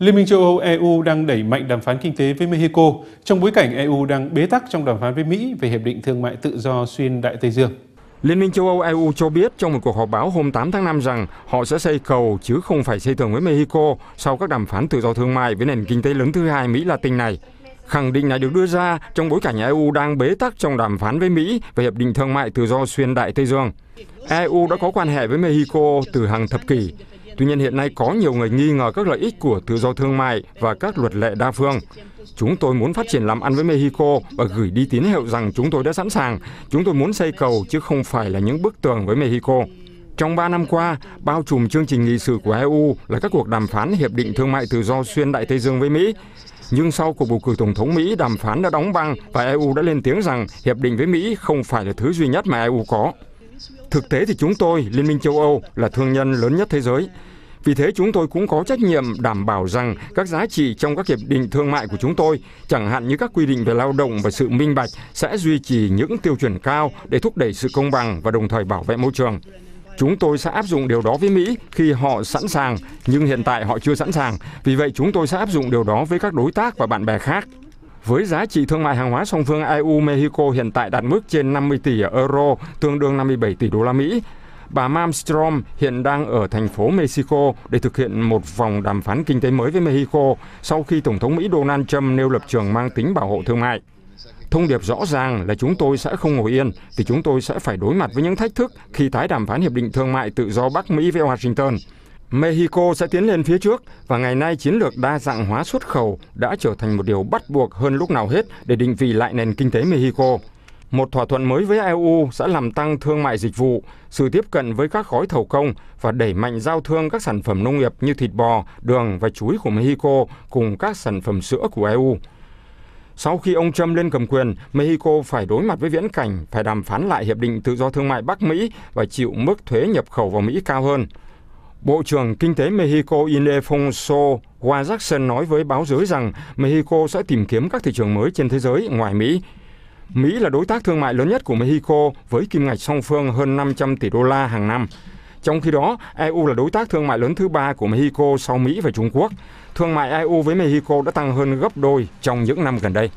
Liên minh châu Âu EU đang đẩy mạnh đàm phán kinh tế với Mexico trong bối cảnh EU đang bế tắc trong đàm phán với Mỹ về hiệp định thương mại tự do xuyên Đại Tây Dương. Liên minh châu Âu EU cho biết trong một cuộc họp báo hôm 8 tháng 5 rằng họ sẽ xây cầu chứ không phải xây tường với Mexico sau các đàm phán tự do thương mại với nền kinh tế lớn thứ hai Mỹ Latin này. Khẳng định này được đưa ra trong bối cảnh EU đang bế tắc trong đàm phán với Mỹ về hiệp định thương mại tự do xuyên Đại Tây Dương. EU đã có quan hệ với Mexico từ hàng thập kỷ. Tuy nhiên hiện nay có nhiều người nghi ngờ các lợi ích của tự do thương mại và các luật lệ đa phương. Chúng tôi muốn phát triển làm ăn với Mexico và gửi đi tín hiệu rằng chúng tôi đã sẵn sàng. Chúng tôi muốn xây cầu chứ không phải là những bức tường với Mexico. Trong 3 năm qua, bao trùm chương trình nghị sự của EU là các cuộc đàm phán hiệp định thương mại tự do xuyên Đại Tây Dương với Mỹ. Nhưng sau cuộc bầu cử tổng thống Mỹ, đàm phán đã đóng băng và EU đã lên tiếng rằng hiệp định với Mỹ không phải là thứ duy nhất mà EU có. Thực tế thì chúng tôi, Liên minh châu Âu, là thương nhân lớn nhất thế giới. Vì thế chúng tôi cũng có trách nhiệm đảm bảo rằng các giá trị trong các hiệp định thương mại của chúng tôi, chẳng hạn như các quy định về lao động và sự minh bạch sẽ duy trì những tiêu chuẩn cao để thúc đẩy sự công bằng và đồng thời bảo vệ môi trường. Chúng tôi sẽ áp dụng điều đó với Mỹ khi họ sẵn sàng, nhưng hiện tại họ chưa sẵn sàng. Vì vậy chúng tôi sẽ áp dụng điều đó với các đối tác và bạn bè khác. Với giá trị thương mại hàng hóa song phương EU Mexico hiện tại đạt mức trên 50 tỷ euro, tương đương 57 tỷ đô la Mỹ, Bà Malmstrom hiện đang ở thành phố Mexico để thực hiện một vòng đàm phán kinh tế mới với Mexico sau khi Tổng thống Mỹ Donald Trump nêu lập trường mang tính bảo hộ thương mại. Thông điệp rõ ràng là chúng tôi sẽ không ngồi yên vì chúng tôi sẽ phải đối mặt với những thách thức khi tái đàm phán hiệp định thương mại tự do Bắc Mỹ với Washington. Mexico sẽ tiến lên phía trước và ngày nay chiến lược đa dạng hóa xuất khẩu đã trở thành một điều bắt buộc hơn lúc nào hết để định vị lại nền kinh tế Mexico một thỏa thuận mới với EU sẽ làm tăng thương mại dịch vụ, sự tiếp cận với các gói thầu công và đẩy mạnh giao thương các sản phẩm nông nghiệp như thịt bò, đường và chuối của Mexico cùng các sản phẩm sữa của EU. Sau khi ông Trump lên cầm quyền, Mexico phải đối mặt với viễn cảnh phải đàm phán lại Hiệp định Tự do Thương mại Bắc Mỹ và chịu mức thuế nhập khẩu vào Mỹ cao hơn. Bộ trưởng Kinh tế Mexico Ildefonso Wa Jackson nói với báo giới rằng Mexico sẽ tìm kiếm các thị trường mới trên thế giới ngoài Mỹ, Mỹ là đối tác thương mại lớn nhất của Mexico với kim ngạch song phương hơn 500 tỷ đô la hàng năm. Trong khi đó, EU là đối tác thương mại lớn thứ ba của Mexico sau Mỹ và Trung Quốc. Thương mại EU với Mexico đã tăng hơn gấp đôi trong những năm gần đây.